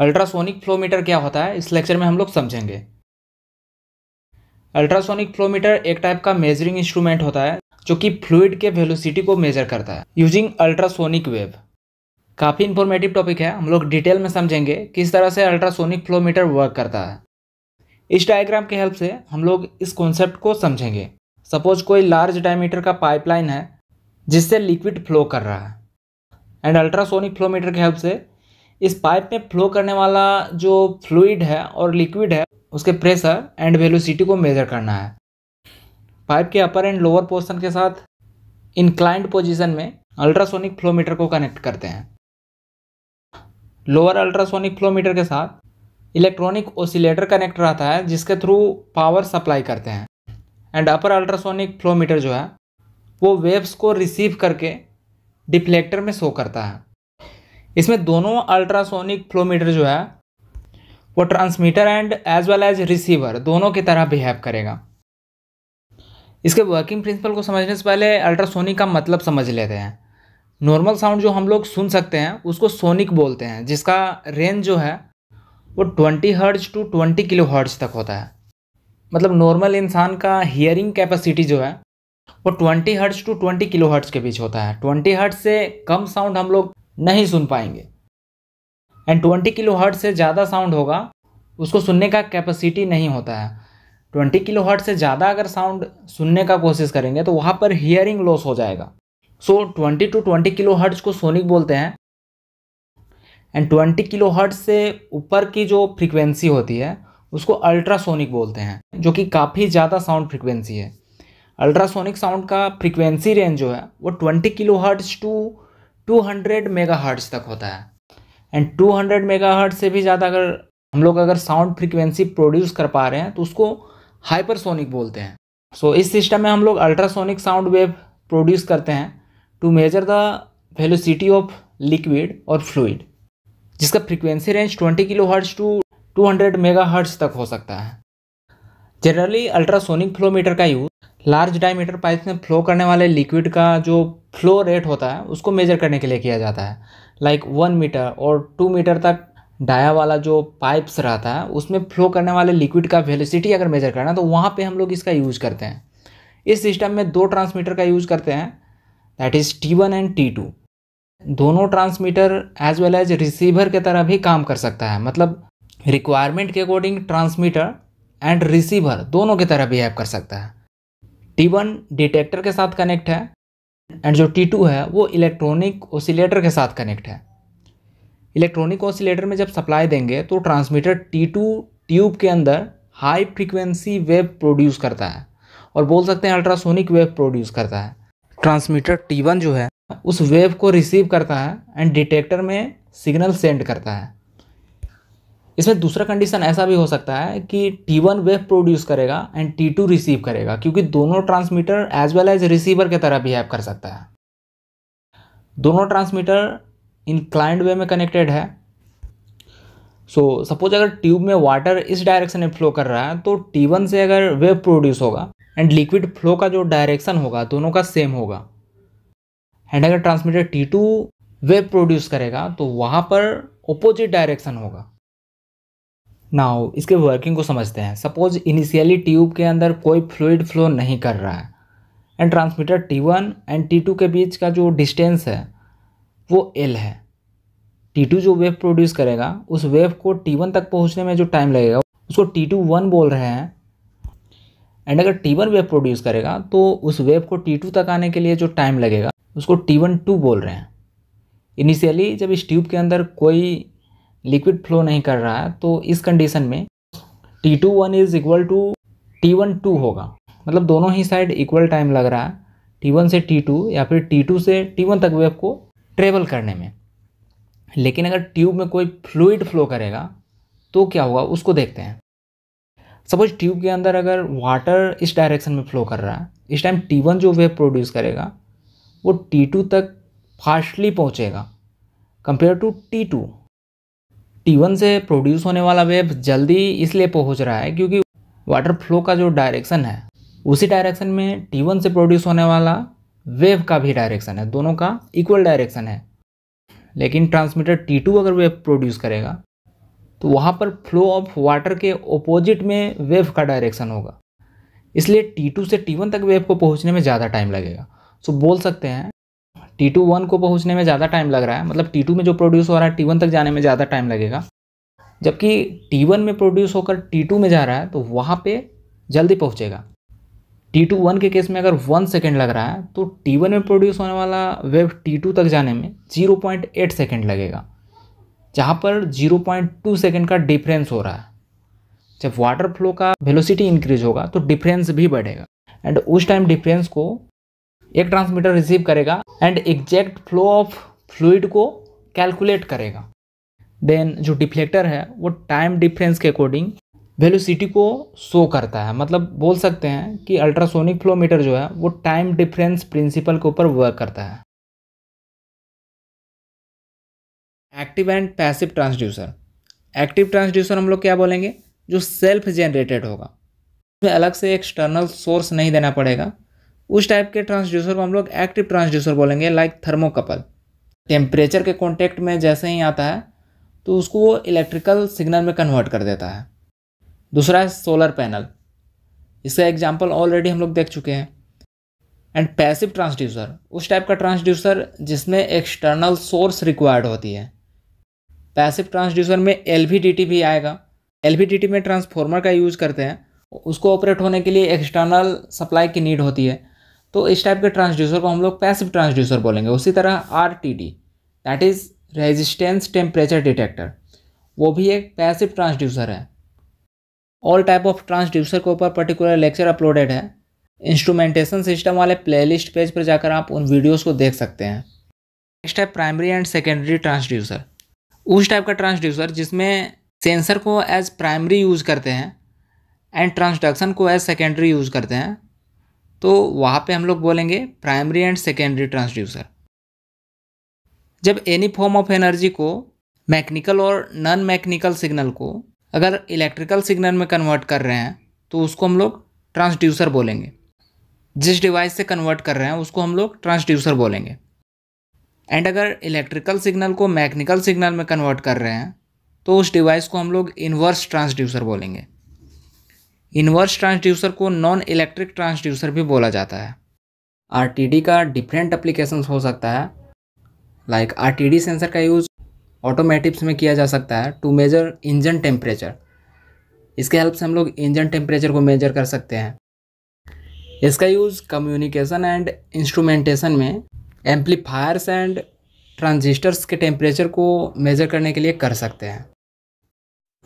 ultrasonic flowmeter क्या होता है इस लेक्चर में हम लोग समझेंगे अल्ट्रासोनिक फ्लोमीटर एक टाइप का मेजरिंग इंस्ट्रूमेंट होता है जो कि फ्लूड के वेलोसिटी को मेजर करता है यूजिंग अल्ट्रासोनिक वेव काफ़ी इंफॉर्मेटिव टॉपिक है हम लोग डिटेल में समझेंगे किस तरह से अल्ट्रासोनिक फ्लोमीटर वर्क करता है इस डायग्राम के हेल्प से हम लोग इस कॉन्सेप्ट को समझेंगे सपोज कोई लार्ज डायमीटर का पाइपलाइन है जिससे लिक्विड फ्लो कर रहा है एंड अल्ट्रासोनिक फ्लोमीटर के हेल्प से इस पाइप में फ्लो करने वाला जो फ्लूड है और लिक्विड है उसके प्रेशर एंड वेलोसिटी को मेज़र करना है पाइप के अपर एंड लोअर पोर्शन के साथ इनक्लाइंट पोजीशन में अल्ट्रासोनिक फ्लोमीटर को कनेक्ट करते हैं लोअर अल्ट्रासोनिक फ्लोमीटर के साथ इलेक्ट्रॉनिक ओसिलेटर कनेक्ट रहता है जिसके थ्रू पावर सप्लाई करते हैं एंड अपर अल्ट्रासोनिक फ्लोमीटर जो है वो वेव्स को रिसीव करके डिफ्लेक्टर में शो करता है इसमें दोनों अल्ट्रासोनिक फ्लोमीटर जो है वो transmitter and as well as receiver दोनों की तरह बिहेव करेगा इसके वर्किंग प्रिंसिपल को समझने से पहले अल्ट्रासोनिक का मतलब समझ लेते हैं नॉर्मल साउंड जो हम लोग सुन सकते हैं उसको सोनिक बोलते हैं जिसका रेंज जो है वो twenty hertz to twenty kilohertz तक होता है मतलब नॉर्मल इंसान का हियरिंग कैपेसिटी जो है वो twenty hertz to twenty kilohertz के बीच होता है ट्वेंटी हर्ट्ज से कम साउंड हम लोग नहीं सुन पाएंगे एंड 20 किलो हर्ट से ज़्यादा साउंड होगा उसको सुनने का कैपेसिटी नहीं होता है 20 किलो हर्ट से ज़्यादा अगर साउंड सुनने का कोशिश करेंगे तो वहाँ पर हियरिंग लॉस हो जाएगा so twenty to twenty kilohertz को सोनिक बोलते हैं एंड ट्वेंटी किलो हर्ट से ऊपर की जो फ्रिक्वेंसी होती है उसको अल्ट्रासोनिक बोलते हैं जो कि काफ़ी ज़्यादा साउंड फ्रिक्वेंसी है अल्ट्रासोनिक साउंड का फ्रिक्वेंसी रेंज जो है वो twenty kilohertz to megahertz तक होता है एंड मेगा हर्ट से भी ज़्यादा अगर हम लोग अगर साउंड फ्रिक्वेंसी प्रोड्यूस कर पा रहे हैं तो उसको हाइपरसोनिक बोलते हैं सो so, इस सिस्टम में हम लोग अल्ट्रासोनिक साउंड वेव प्रोड्यूस करते हैं to measure the velocity of liquid और फ्लूड जिसका frequency range 20 kilohertz to 200 megahertz तक हो सकता है जनरली अल्ट्रासोनिक फ्लोमीटर का यूज़ लार्ज डायमीटर पाइप में फ्लो करने वाले लिक्विड का जो फ्लो रेट होता है उसको मेजर करने के लिए किया जाता है लाइक वन मीटर और टू मीटर तक डाया वाला जो पाइप्स रहता है उसमें फ्लो करने वाले लिक्विड का वेलिसिटी अगर मेजर करना है तो वहाँ पे हम लोग इसका यूज़ करते हैं इस सिस्टम में दो ट्रांसमीटर का यूज़ करते हैं that is T one and T two दोनों transmitter as well as receiver के तरह भी काम कर सकता है मतलब रिक्वायरमेंट के अकॉर्डिंग ट्रांसमीटर एंड रिसीवर दोनों की तरह भी बिहेव कर सकता है टी वन डिटेक्टर के साथ कनेक्ट है एंड जो टी टू है वो इलेक्ट्रॉनिक ओसिलेटर के साथ कनेक्ट है इलेक्ट्रॉनिक ओसीलेटर में जब सप्लाई देंगे तो ट्रांसमीटर टी टू ट्यूब के अंदर हाई फ्रिक्वेंसी वेव प्रोड्यूस करता है और बोल सकते हैं अल्ट्रासोनिक वेव प्रोड्यूस करता है ट्रांसमीटर टी वन जो है उस वेव को रिसीव करता है एंड डिटेक्टर में सिग्नल सेंड करता है इसमें दूसरा कंडीशन ऐसा भी हो सकता है कि टी वन वेव प्रोड्यूस करेगा एंड टी टू रिसीव करेगा क्योंकि दोनों transmitter as well as receiver के तरह बिहेव कर सकता है दोनों ट्रांसमीटर इन क्लाइंट वे में कनेक्टेड है सो so, सपोज अगर ट्यूब में वाटर इस डायरेक्शन में फ्लो कर रहा है तो टी वन से अगर वेव प्रोड्यूस होगा एंड लिक्विड फ्लो का जो डायरेक्शन होगा दोनों का सेम होगा एंड अगर transmitter T two wave produce करेगा तो वहाँ पर अपोजिट डायरेक्शन होगा नाउ इसके वर्किंग को समझते हैं सपोज इनिशियली ट्यूब के अंदर कोई फ्लूड फ्लो नहीं कर रहा है and transmitter T one and T two के बीच का जो डिस्टेंस है वो एल है टी टू जो वेव प्रोड्यूस करेगा उस वेव को टी वन तक पहुंचने में जो टाइम लगेगा उसको टी टू वन बोल रहे हैं एंड अगर टी वन वेव प्रोड्यूस करेगा तो उस वेव को टी टू तक आने के लिए जो टाइम लगेगा उसको टी वन टू बोल रहे हैं इनिशियली जब इस ट्यूब के अंदर कोई लिक्विड फ्लो नहीं कर रहा है तो इस कंडीशन में T two one is equal to T one two होगा मतलब दोनों ही साइड इक्वल टाइम लग रहा है टी वन से टी टू या फिर टी टू से टी वन तक वेव को ट्रेवल करने में लेकिन अगर ट्यूब में कोई फ्लूड फ्लो करेगा तो क्या होगा उसको देखते हैं सपोज ट्यूब के अंदर अगर वाटर इस डायरेक्शन में फ्लो कर रहा है इस टाइम टी वन जो वेव प्रोड्यूस करेगा वो टी टू तक फास्टली पहुँचेगा compare to T two T1 से प्रोड्यूस होने वाला वेव जल्दी इसलिए पहुंच रहा है क्योंकि वाटर फ्लो का जो डायरेक्शन है उसी डायरेक्शन में T1 से प्रोड्यूस होने वाला वेव का भी डायरेक्शन है दोनों का इक्वल डायरेक्शन है लेकिन ट्रांसमीटर T2 अगर वेव प्रोड्यूस करेगा तो वहाँ पर फ्लो ऑफ वाटर के ओपोजिट में वेव का डायरेक्शन होगा इसलिए टू से वन तक वेव को पहुँचने में ज़्यादा टाइम लगेगा सो बोल सकते हैं टी टू वन को पहुँचने में ज़्यादा टाइम लग रहा है मतलब टी टू में जो प्रोड्यूस हो रहा है टी वन तक जाने में ज़्यादा टाइम लगेगा जबकि टी वन में प्रोड्यूस होकर टी टू में जा रहा है तो वहाँ पे जल्दी पहुँचेगा टी टू वन के केस में अगर वन सेकेंड लग रहा है तो टी वन में प्रोड्यूस होने वाला वेव टी टू तक जाने में जीरो पॉइंट एट सेकेंड लगेगा जहाँ पर जीरो पॉइंट टू सेकेंड का डिफरेंस हो रहा है जब वाटर फ्लो का वेलोसिटी इंक्रीज होगा तो डिफरेंस भी बढ़ेगा एंड उस टाइम डिफरेंस को एक ट्रांसमीटर रिसीव करेगा and exact flow of fluid को कैलकुलेट करेगा देन जो डिफ्लेक्टर है वो टाइम डिफरेंस के अकॉर्डिंग वेलोसिटी को शो करता है मतलब बोल सकते हैं कि अल्ट्रासोनिक फ्लो मीटर जो है वो टाइम डिफरेंस प्रिंसिपल के ऊपर वर्क करता है active and passive transducer active transducer हम लोग क्या बोलेंगे जो सेल्फ जनरेटेड होगा उसमें अलग से एक्सटर्नल सोर्स नहीं देना पड़ेगा उस टाइप के ट्रांसड्यूसर को हम लोग एक्टिव ट्रांसड्यूसर बोलेंगे लाइक थर्मोकपल टेम्परेचर के कॉन्टेक्ट में जैसे ही आता है तो उसको वो इलेक्ट्रिकल सिग्नल में कन्वर्ट कर देता है दूसरा है सोलर पैनल इसका एग्जाम्पल ऑलरेडी हम लोग देख चुके हैं एंड पैसिव ट्रांसड्यूसर उस टाइप का ट्रांसड्यूसर जिसमें एक्सटर्नल सोर्स रिक्वायर्ड होती है पैसिव ट्रांसड्यूसर में एल भी आएगा एल में ट्रांसफॉर्मर का यूज़ करते हैं उसको ऑपरेट होने के लिए एक्सटर्नल सप्लाई की नीड होती है तो इस टाइप के ट्रांसड्यूसर को हम लोग पैसिव ट्रांसड्यूसर बोलेंगे उसी तरह R T D that is resistance temperature detector वो भी एक पैसिव ट्रांसड्यूसर है ऑल टाइप ऑफ ट्रांसड्यूसर के ऊपर पर्टिकुलर लेक्चर अपलोडेड है इंस्ट्रूमेंटेशन सिस्टम वाले प्लेलिस्ट पेज पर जाकर आप उन वीडियोस को देख सकते हैं नेक्स्ट है प्राइमरी एंड सेकेंडरी ट्रांसड्यूसर उस टाइप का ट्रांसड्यूसर जिसमें सेंसर को एज प्राइमरी यूज़ करते हैं एंड ट्रांसडक्शन को एज सेकेंडरी यूज़ करते हैं तो वहाँ पे हम लोग बोलेंगे प्राइमरी एंड सेकेंडरी ट्रांसड्यूसर जब एनी फॉर्म ऑफ एनर्जी को मैकेनिकल और नॉन मैकेनिकल सिग्नल को अगर इलेक्ट्रिकल सिग्नल में कन्वर्ट कर रहे हैं तो उसको हम लोग ट्रांसड्यूसर बोलेंगे जिस डिवाइस से कन्वर्ट कर रहे हैं उसको हम लोग ट्रांसड्यूसर बोलेंगे एंड अगर इलेक्ट्रिकल सिग्नल को मैकेनिकल सिग्नल में कन्वर्ट कर रहे हैं तो उस डिवाइस को हम लोग इन्वर्स ट्रांसड्यूसर बोलेंगे इन्वर्स ट्रांसड्यूसर को नॉन इलेक्ट्रिक ट्रांसड्यूसर भी बोला जाता है आर का डिफरेंट अप्लीकेशन हो सकता है लाइक आर सेंसर का यूज़ ऑटोमेटिक्स में किया जा सकता है टू मेजर इंजन टेम्परेचर इसके हेल्प से हम लोग इंजन टेम्परेचर को मेजर कर सकते हैं इसका यूज़ कम्युनिकेशन एंड इंस्ट्रूमेंटेशन में एम्पलीफायर्स एंड ट्रांजिस्टर्स के टेम्परेचर को मेज़र करने के लिए कर सकते हैं